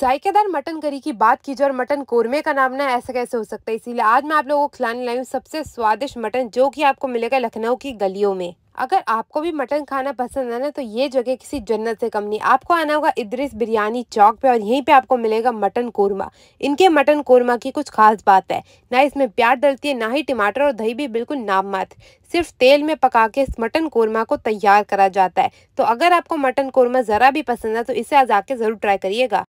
जायकेदार mutton curry की बात की और मटन कोरमे का नाम ना ऐसा कैसे हो सकता है इसीलिए आज मैं आप लोगों को खिलाने लाई हूँ सबसे स्वादिष्ट मटन जो कि आपको मिलेगा लखनऊ की गलियों में अगर आपको भी मटन खाना पसंद है ना तो ये जगह किसी जन्नत से कम नहीं आपको आना होगा इद्रिस बिरयानी चौक पे और यहीं पे आपको मिलेगा मटन कोरमा इनके मटन कोरमा की कुछ खास बात है ना इसमें प्याज डलती है ना ही टमाटर और दही भी बिल्कुल नाम मात्र सिर्फ तेल में पका के इस मटन कोरमा को तैयार करा जाता है तो अगर आपको मटन कोरमा ज़रा भी पसंद है तो इसे आज आके ज़रूर ट्राई करिएगा